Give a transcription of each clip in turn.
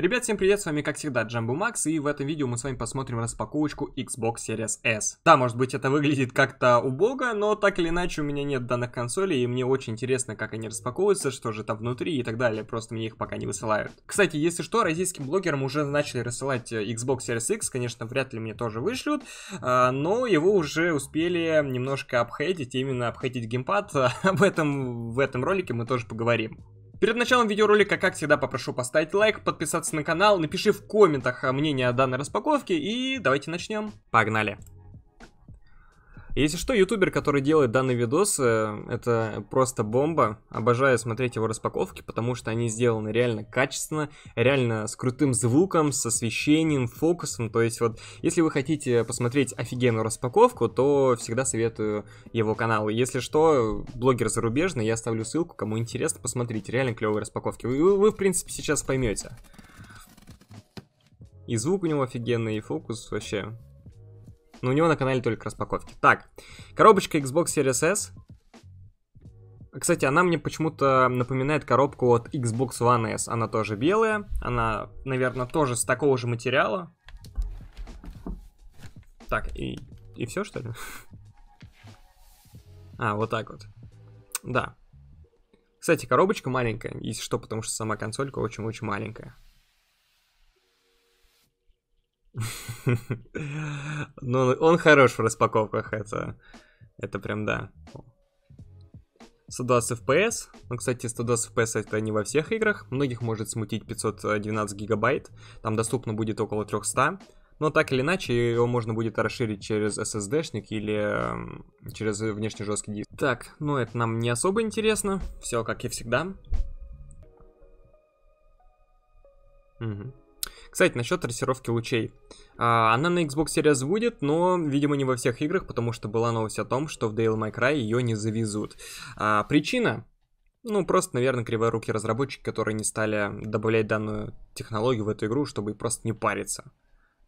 Ребят, всем привет, с вами как всегда Джамбу Макс, и в этом видео мы с вами посмотрим распаковочку Xbox Series S. Да, может быть это выглядит как-то убого, но так или иначе у меня нет данных консолей, и мне очень интересно, как они распаковываются, что же там внутри и так далее, просто мне их пока не высылают. Кстати, если что, российским блогерам уже начали рассылать э, Xbox Series X, конечно, вряд ли мне тоже вышлют, а, но его уже успели немножко обхейтить, именно обхейтить геймпад, об этом в этом ролике мы тоже поговорим. Перед началом видеоролика, как всегда, попрошу поставить лайк, подписаться на канал, напиши в комментах а, мнение о данной распаковке и давайте начнем. Погнали! Если что, ютубер, который делает данный видос, э, это просто бомба. Обожаю смотреть его распаковки, потому что они сделаны реально качественно, реально с крутым звуком, с освещением, фокусом. То есть вот, если вы хотите посмотреть офигенную распаковку, то всегда советую его канал. Если что, блогер зарубежный, я оставлю ссылку, кому интересно, посмотрите. Реально клевые распаковки. Вы, вы, вы в принципе, сейчас поймете. И звук у него офигенный, и фокус вообще но у него на канале только распаковки. Так, коробочка Xbox Series S. Кстати, она мне почему-то напоминает коробку от Xbox One S. Она тоже белая. Она, наверное, тоже с такого же материала. Так, и, и все, что ли? А, вот так вот. Да. Кстати, коробочка маленькая, если что, потому что сама консолька очень-очень маленькая. Ну, он хорош в распаковках, это, это прям да. 120 FPS. Ну, кстати, 120 FPS это не во всех играх. Многих может смутить 512 гигабайт. Там доступно будет около 300. Но так или иначе, его можно будет расширить через SSD-шник или эм, через внешний жесткий диск. Так, ну это нам не особо интересно. Все как и всегда. Угу. Кстати, насчет трассировки лучей. А, она на Xbox Series будет, но, видимо, не во всех играх, потому что была новость о том, что в Dale May Cry ее не завезут. А, причина? Ну, просто, наверное, кривые руки разработчики, которые не стали добавлять данную технологию в эту игру, чтобы просто не париться.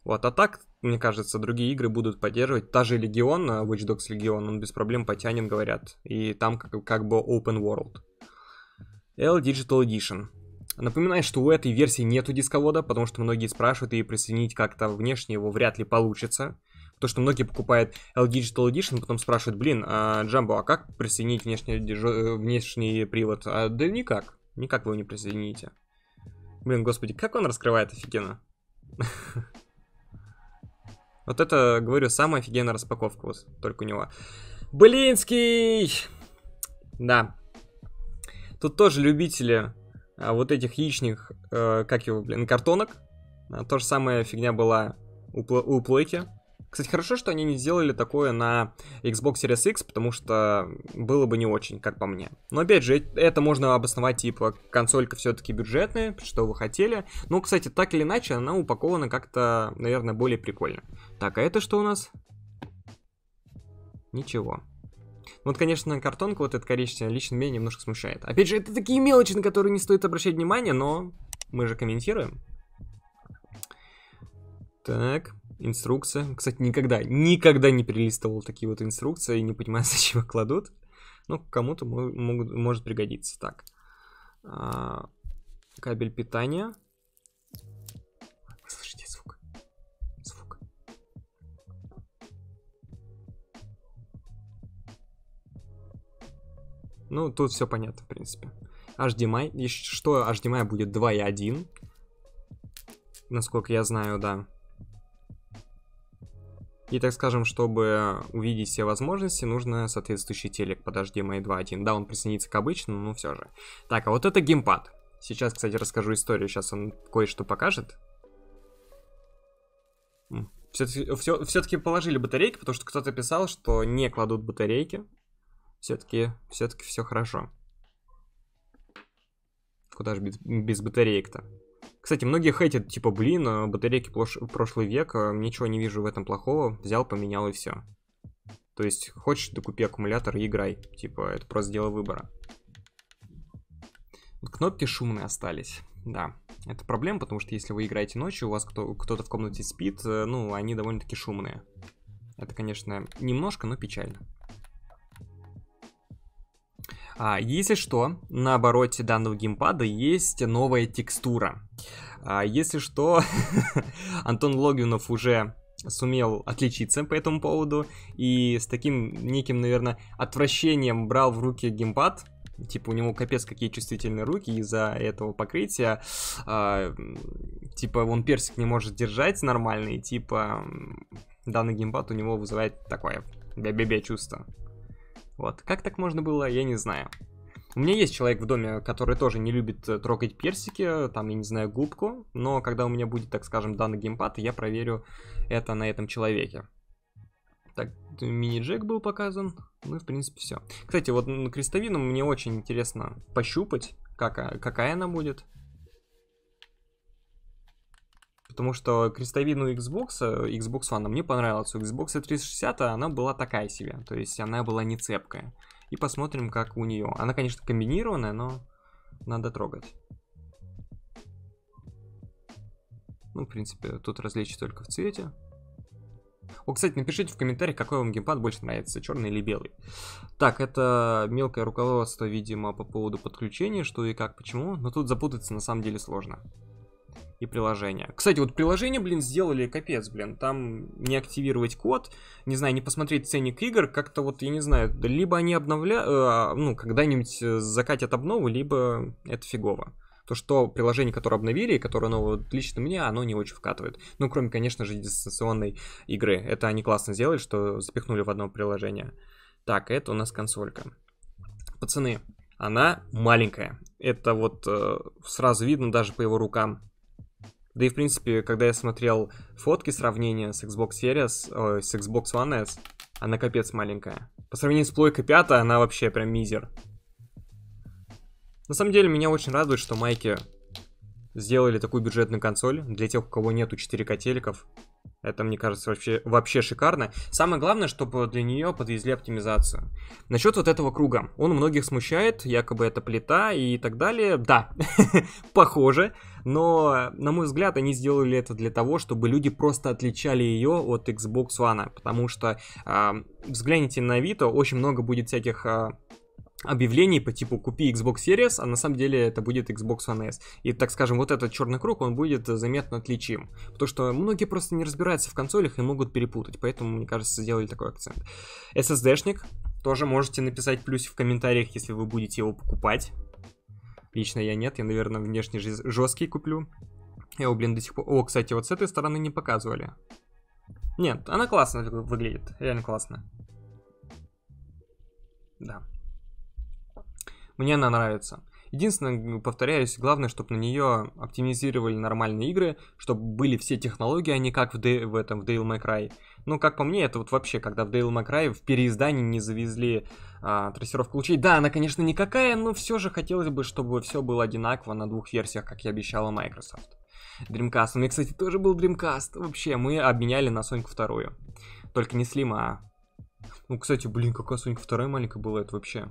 Вот, а так, мне кажется, другие игры будут поддерживать. Та же Легион, а, Watch Dogs Legion, он без проблем потянет, говорят. И там как, как бы open world. L Digital Edition. Напоминаю, что у этой версии нету дисковода, потому что многие спрашивают, и присоединить как-то внешне его вряд ли получится. то что многие покупают L Digital Edition, потом спрашивают, блин, а, Джамбо, а как присоединить внешний, э, внешний привод? А, да никак, никак вы его не присоедините. Блин, господи, как он раскрывает офигенно. Вот это, говорю, самая офигенная распаковка вот только у него. Блинский! Да. Тут тоже любители а вот этих яичных, э, как его, блин, картонок. А, то же самое фигня была у, плейки. Кстати, хорошо, что они не сделали такое на Xbox Series X, потому что было бы не очень, как по мне. Но опять же, это можно обосновать, типа, консолька все-таки бюджетная, что вы хотели. Но, кстати, так или иначе, она упакована как-то, наверное, более прикольно. Так, а это что у нас? Ничего. Ну, вот, конечно, картонка вот эта коричневая лично меня немножко смущает. Опять же, это такие мелочи, на которые не стоит обращать внимание, но мы же комментируем. Так, инструкция. Кстати, никогда, никогда не перелистывал такие вот инструкции и не понимаю, зачем их кладут. Но ну, кому-то может пригодиться. Так, а, кабель питания. Ну, тут все понятно, в принципе. HDMI. И что HDMI будет 2.1. Насколько я знаю, да. И, так скажем, чтобы увидеть все возможности, нужно соответствующий телек под HDMI 2.1. Да, он присоединится к обычному, но все же. Так, а вот это геймпад. Сейчас, кстати, расскажу историю. Сейчас он кое-что покажет. Все-таки все, все положили батарейки, потому что кто-то писал, что не кладут батарейки. Все-таки, все-таки все хорошо. Куда же без, без батареек-то? Кстати, многие хейтят, типа, блин, а батарейки плош... прошлый век, а ничего не вижу в этом плохого, взял, поменял и все. То есть, хочешь, докупи аккумулятор и играй. Типа, это просто дело выбора. кнопки шумные остались, да. Это проблема, потому что если вы играете ночью, у вас кто- кто-то в комнате спит, э, ну, они довольно-таки шумные. Это, конечно, немножко, но печально. А, если что, на обороте данного геймпада есть новая текстура. А, если что, Антон Логинов уже сумел отличиться по этому поводу и с таким неким, наверное, отвращением брал в руки геймпад, типа у него капец какие чувствительные руки из-за этого покрытия, а, типа он персик не может держать нормальный типа данный геймпад у него вызывает такое бя-бя-бя чувство. Вот. Как так можно было, я не знаю. У меня есть человек в доме, который тоже не любит э, трогать персики, э, там, я не знаю, губку, но когда у меня будет, так скажем, данный геймпад, я проверю это на этом человеке. Так, мини-джек был показан, ну и в принципе все. Кстати, вот крестовину мне очень интересно пощупать, как, а, какая она будет потому что крестовину Xbox, э, Xbox One а мне понравилась, у Xbox 360 она была такая себе, то есть она была не цепкая. И посмотрим, как у нее. Она, конечно, комбинированная, но надо трогать. Ну, в принципе, тут различие только в цвете. О, кстати, напишите в комментариях, какой вам геймпад больше нравится, черный или белый. Так, это мелкое руководство, видимо, по поводу подключения, что и как, почему. Но тут запутаться на самом деле сложно и приложение. Кстати, вот приложение, блин, сделали капец, блин. Там не активировать код, не знаю, не посмотреть ценник игр, как-то вот, я не знаю, либо они обновляют, э, а, ну, когда-нибудь э, закатят обнову, либо это фигово. То, что приложение, которое обновили, которое, ну, вот лично мне оно не очень вкатывает. Ну, кроме, конечно же, дистанционной игры. Это они классно сделали, что запихнули в одно приложение. Так, это у нас консолька. Пацаны, она маленькая. Это вот э, сразу видно даже по его рукам. Да и, в принципе, когда я смотрел фотки сравнения с Xbox Series, о, с Xbox One S, она капец маленькая. По сравнению с плойкой 5, она вообще прям мизер. На самом деле, меня очень радует, что майки сделали такую бюджетную консоль для тех, у кого нету 4К Это, мне кажется, вообще, вообще шикарно. Самое главное, чтобы для нее подвезли оптимизацию. Насчет вот этого круга. Он многих смущает, якобы это плита и так далее. Да, похоже. Но, на мой взгляд, они сделали это для того, чтобы люди просто отличали ее от Xbox One. Потому что, э, взгляните на Авито, очень много будет всяких э, объявлений по типу «Купи Xbox Series», а на самом деле это будет Xbox One S. И, так скажем, вот этот черный круг, он будет заметно отличим. Потому что многие просто не разбираются в консолях и могут перепутать, поэтому, мне кажется, сделали такой акцент. SSD-шник, тоже можете написать плюс в комментариях, если вы будете его покупать. Лично я нет, я, наверное, внешне жесткий куплю. Я его, блин, до сих пор... О, кстати, вот с этой стороны не показывали. Нет, она классно выглядит, реально классно. Да. Мне она нравится. Единственное, повторяюсь, главное, чтобы на нее оптимизировали нормальные игры, чтобы были все технологии, а не как в, Де... в этом в Dale May Cry. Ну, как по мне, это вот вообще, когда в Dale May Cry в переиздании не завезли а, трассировку лучей. Да, она, конечно, никакая, но все же хотелось бы, чтобы все было одинаково на двух версиях, как и обещала Microsoft. Dreamcast. У меня, кстати, тоже был Dreamcast. Вообще, мы обменяли на Соньку вторую. Только не Slim, а... Ну, кстати, блин, какая Сонька вторая маленькая была, это вообще...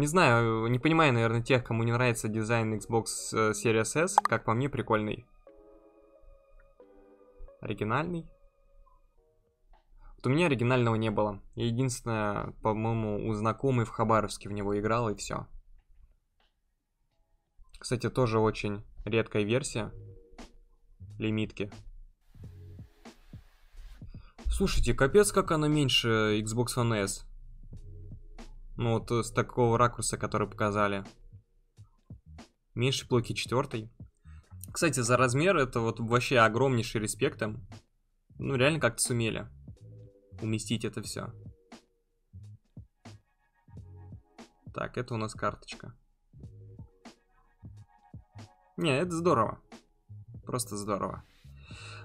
Не знаю, не понимаю, наверное, тех, кому не нравится дизайн Xbox э, Series S. Как по мне, прикольный. Оригинальный. Вот у меня оригинального не было. Я единственное, по-моему, у знакомой в Хабаровске в него играл, и все. Кстати, тоже очень редкая версия. Лимитки. Слушайте, капец, как она меньше Xbox One S. Ну вот э, с такого ракурса, который показали. Меньше блоки четвертый. Кстати, за размер это вот вообще огромнейший респект им. Ну реально как-то сумели уместить это все. Так, это у нас карточка. Не, это здорово. Просто здорово.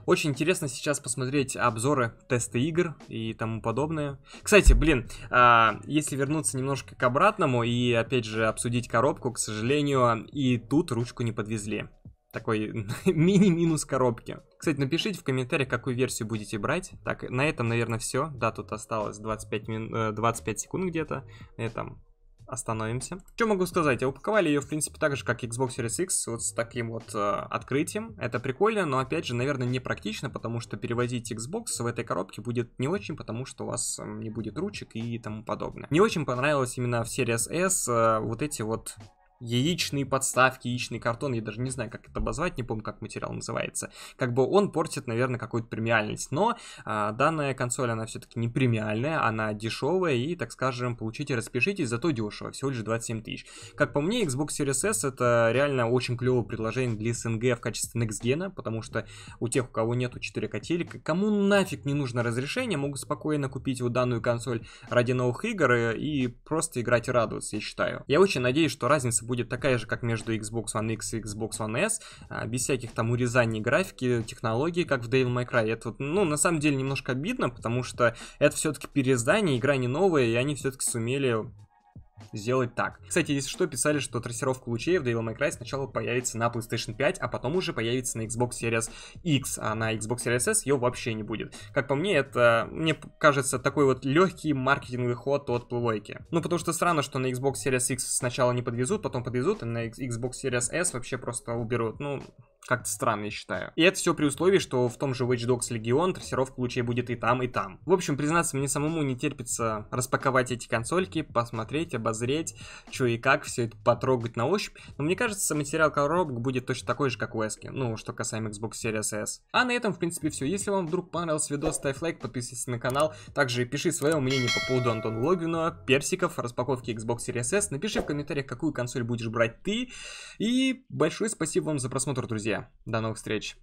Очень интересно сейчас посмотреть обзоры, тесты игр и тому подобное. Кстати, блин, а, если вернуться немножко к обратному и опять же обсудить коробку, к сожалению, и тут ручку не подвезли. Такой мини-минус коробки. Кстати, напишите в комментариях, какую версию будете брать. Так, на этом, наверное, все. Да, тут осталось 25, мин... 25 э, секунд где-то. На этом остановимся. Что могу сказать? Я а упаковали ее, в принципе, так же, как Xbox Series X, вот с таким вот э, открытием. Это прикольно, но, опять же, наверное, не практично, потому что перевозить Xbox в этой коробке будет не очень, потому что у вас э, не будет ручек и тому подобное. Не очень понравилось именно в Series S э, вот эти вот яичные подставки, яичный картон, я даже не знаю, как это обозвать, не помню, как материал называется. Как бы он портит, наверное, какую-то премиальность. Но а, данная консоль, она все-таки не премиальная, она дешевая и, так скажем, получите, распишитесь, зато дешево, всего лишь 27 тысяч. Как по мне, Xbox Series S это реально очень клевое предложение для СНГ в качестве Next Gen, потому что у тех, у кого нету 4К телека, кому нафиг не нужно разрешение, могут спокойно купить вот данную консоль ради новых игр и просто играть и радоваться, я считаю. Я очень надеюсь, что разница будет такая же, как между Xbox One X и Xbox One S, а, без всяких там урезаний графики, технологий, как в Devil May Cry. Это вот, ну, на самом деле немножко обидно, потому что это все-таки переиздание, игра не новая, и они все-таки сумели сделать так. Кстати, если что, писали, что трассировка лучей в Devil May Cry сначала появится на PlayStation 5, а потом уже появится на Xbox Series X, а на Xbox Series S ее вообще не будет. Как по мне, это, мне кажется, такой вот легкий маркетинговый ход от Playboy. Ну, потому что странно, что на Xbox Series X сначала не подвезут, потом подвезут, а на Xbox Series S вообще просто уберут. Ну, как-то странно, я считаю. И это все при условии, что в том же Watch Dogs Legion трассировка лучей будет и там, и там. В общем, признаться, мне самому не терпится распаковать эти консольки, посмотреть, обозреть, что и как, все это потрогать на ощупь. Но мне кажется, материал коробок будет точно такой же, как у Эски. Ну, что касаемо Xbox Series S. А на этом, в принципе, все. Если вам вдруг понравился видос, ставь лайк, подписывайся на канал. Также пиши свое мнение по поводу Антона Логвинова, персиков, распаковки Xbox Series S. Напиши в комментариях, какую консоль будешь брать ты. И большое спасибо вам за просмотр, друзья друзья. До новых встреч.